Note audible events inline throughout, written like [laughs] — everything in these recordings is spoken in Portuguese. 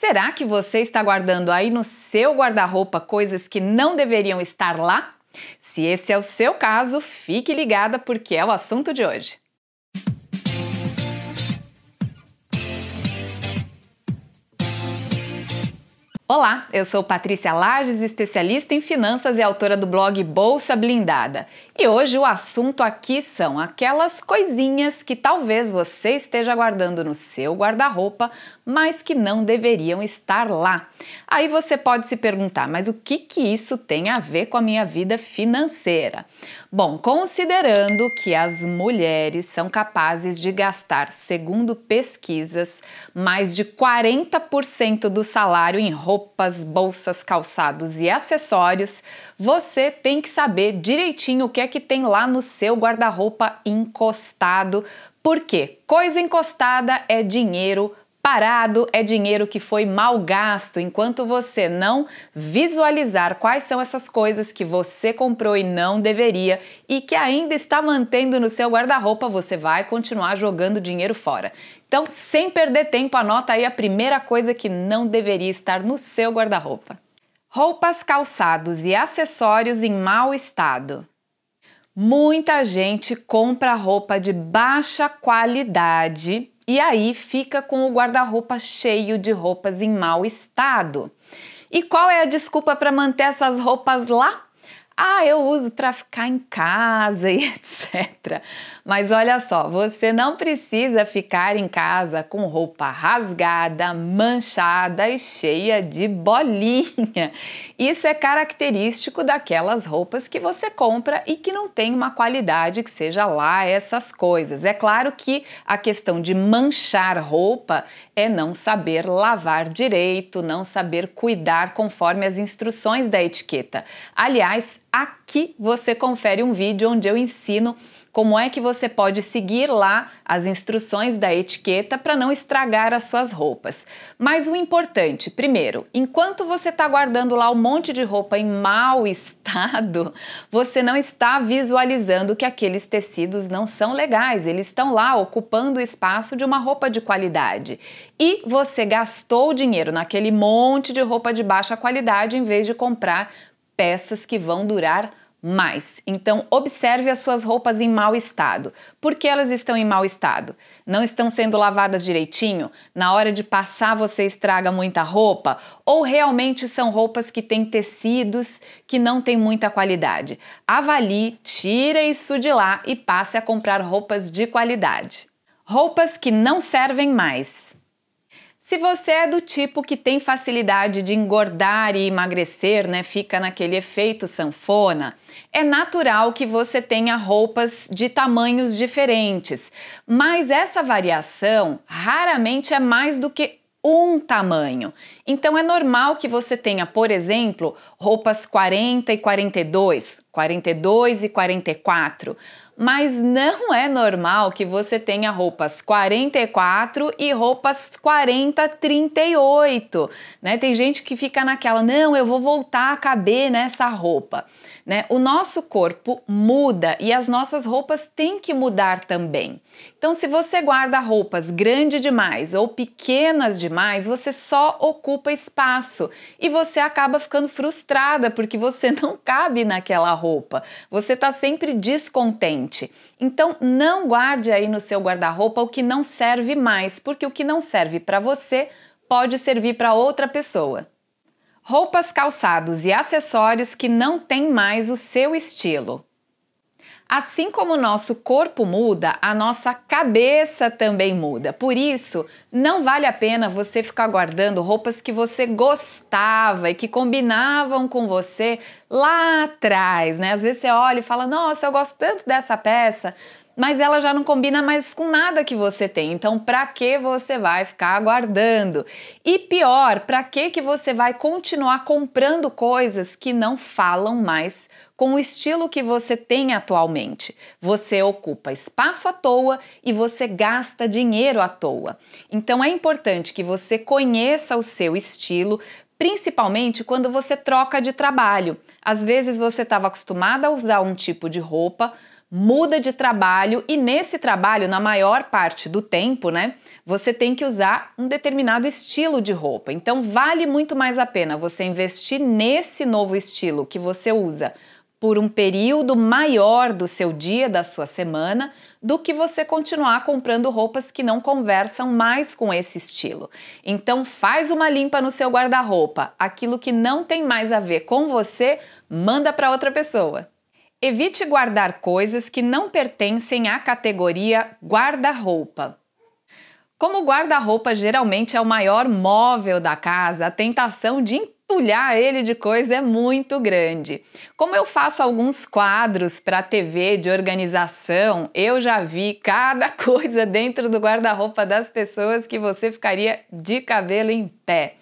Será que você está guardando aí no seu guarda-roupa coisas que não deveriam estar lá? Se esse é o seu caso, fique ligada porque é o assunto de hoje. Olá, eu sou Patrícia Lages, especialista em finanças e autora do blog Bolsa Blindada. E hoje o assunto aqui são aquelas coisinhas que talvez você esteja guardando no seu guarda-roupa, mas que não deveriam estar lá. Aí você pode se perguntar, mas o que que isso tem a ver com a minha vida financeira? Bom, considerando que as mulheres são capazes de gastar, segundo pesquisas, mais de 40% do salário em roupas, bolsas, calçados e acessórios, você tem que saber direitinho o que é que tem lá no seu guarda-roupa encostado. Por quê? Coisa encostada é dinheiro parado é dinheiro que foi mal gasto. Enquanto você não visualizar quais são essas coisas que você comprou e não deveria e que ainda está mantendo no seu guarda-roupa, você vai continuar jogando dinheiro fora. Então, sem perder tempo, anota aí a primeira coisa que não deveria estar no seu guarda-roupa. Roupas, calçados e acessórios em mau estado. Muita gente compra roupa de baixa qualidade e aí fica com o guarda-roupa cheio de roupas em mau estado. E qual é a desculpa para manter essas roupas lá? Ah, eu uso para ficar em casa e [laughs] etc. Mas olha só, você não precisa ficar em casa com roupa rasgada, manchada e cheia de bolinha. Isso é característico daquelas roupas que você compra e que não tem uma qualidade que seja lá essas coisas. É claro que a questão de manchar roupa é não saber lavar direito, não saber cuidar conforme as instruções da etiqueta. Aliás, Aqui você confere um vídeo onde eu ensino como é que você pode seguir lá as instruções da etiqueta para não estragar as suas roupas. Mas o importante, primeiro, enquanto você está guardando lá um monte de roupa em mau [laughs] estado, você não está visualizando que aqueles tecidos não são legais, eles estão lá ocupando o espaço de uma roupa de qualidade. E você gastou dinheiro naquele monte de roupa de baixa qualidade em vez de comprar peças que vão durar mais. Então, observe as suas roupas em mau estado. Por que elas estão em mau estado? Não estão sendo lavadas direitinho? Na hora de passar, você estraga muita roupa? Ou realmente são roupas que têm tecidos que não têm muita qualidade? Avalie, tira isso de lá e passe a comprar roupas de qualidade. Roupas que não servem mais. Se você é do tipo que tem facilidade de engordar e emagrecer, né, fica naquele efeito sanfona, é natural que você tenha roupas de tamanhos diferentes, mas essa variação raramente é mais do que um tamanho. Então é normal que você tenha, por exemplo, roupas 40 e 42, 42 e 44, mas não é normal que você tenha roupas 44 e roupas 40, 38, né? Tem gente que fica naquela, não, eu vou voltar a caber nessa roupa, né? O nosso corpo muda e as nossas roupas têm que mudar também. Então, se você guarda roupas grande demais ou pequenas demais, você só ocupa espaço e você acaba ficando frustrada porque você [laughs] não cabe naquela roupa, você está sempre descontente. Então não guarde aí no seu guarda-roupa o que não serve mais, porque o que não serve para você pode servir para outra pessoa. Roupas, calçados e acessórios que não têm mais o seu estilo. Assim como o nosso corpo muda, a nossa cabeça também muda. Por isso, não vale a pena você ficar guardando roupas que você gostava e que combinavam com você lá atrás, né? Às vezes você olha e fala: "Nossa, eu gosto tanto dessa peça", mas ela já não combina mais com nada que você tem. Então, para que você vai ficar aguardando? E pior, para que que você vai continuar comprando coisas que não falam mais com o estilo que você tem atualmente. Você ocupa espaço à toa e você gasta dinheiro à toa. Então é importante que você conheça o seu estilo, principalmente quando você troca de trabalho. Às vezes você estava acostumada a usar um tipo de roupa, muda de trabalho e nesse trabalho, na maior parte do tempo, né, você tem que usar um determinado estilo de roupa. Então vale muito mais a pena você investir nesse novo estilo que você usa por um período maior do seu dia, da sua semana, do que você continuar comprando roupas que não conversam mais com esse estilo. Então faz uma limpa no seu guarda-roupa. Aquilo que não tem mais a ver com você, manda para outra pessoa. Evite guardar coisas que não pertencem à categoria guarda-roupa. Como o guarda-roupa geralmente é o maior móvel da casa, a tentação de entulhar ele de coisa é muito grande. Como eu faço alguns quadros para TV de organização, eu já vi cada [laughs] coisa dentro do guarda-roupa das pessoas que você ficaria de cabelo em pé.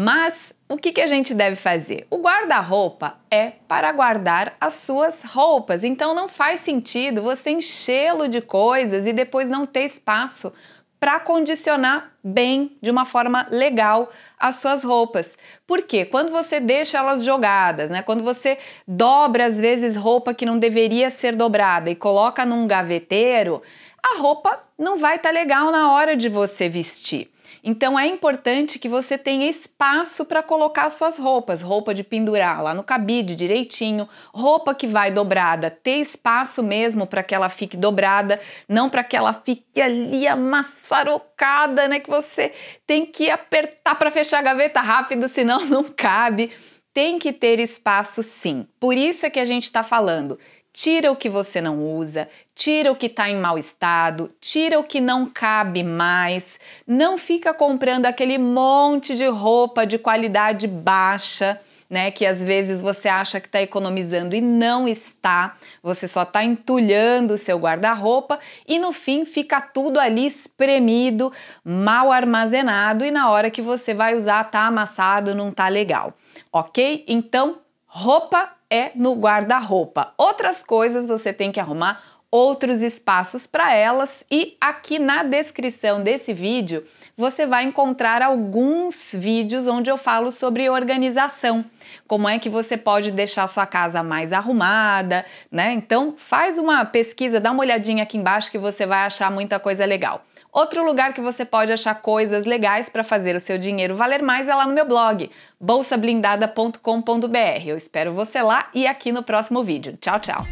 Mas o que, que a gente deve fazer? O guarda-roupa é para guardar as suas roupas, então não faz sentido você enchê-lo de coisas e depois não ter espaço para condicionar bem, de uma forma legal, as suas roupas. Porque quando você deixa elas jogadas, né? Quando você dobra às vezes roupa que não deveria ser dobrada e coloca num gaveteiro, a roupa não vai estar tá legal na hora de você vestir. Então é importante que você tenha espaço para colocar suas roupas, roupa de pendurar lá no cabide direitinho, roupa que vai dobrada, ter espaço mesmo para que ela fique dobrada, não para que ela fique ali amassarocada, né? Que você tem que apertar para fechar a gaveta rápido, senão [laughs] não cabe. Tem que ter espaço sim. Por isso é que a gente está falando tira o que você não usa, tira o que está em mau estado, tira o que não cabe mais, não fica comprando aquele monte de roupa de qualidade baixa. Né, que às vezes você acha que está economizando e não está, você só está entulhando o seu guarda-roupa e no fim fica tudo ali espremido, mal armazenado e na hora que você vai usar está amassado, não está legal, ok? Então Roupa é no guarda-roupa. Outras coisas você tem que arrumar outros espaços para elas e aqui na descrição desse vídeo você vai encontrar alguns vídeos onde eu falo sobre organização, como é que você pode deixar sua casa mais arrumada, né? Então faz uma pesquisa, dá uma olhadinha aqui embaixo que você vai achar muita coisa legal. Outro lugar que você pode achar coisas legais para fazer o seu dinheiro valer mais é lá no meu blog, bolsablindada.com.br. Eu espero você lá e aqui no próximo vídeo. Tchau, tchau!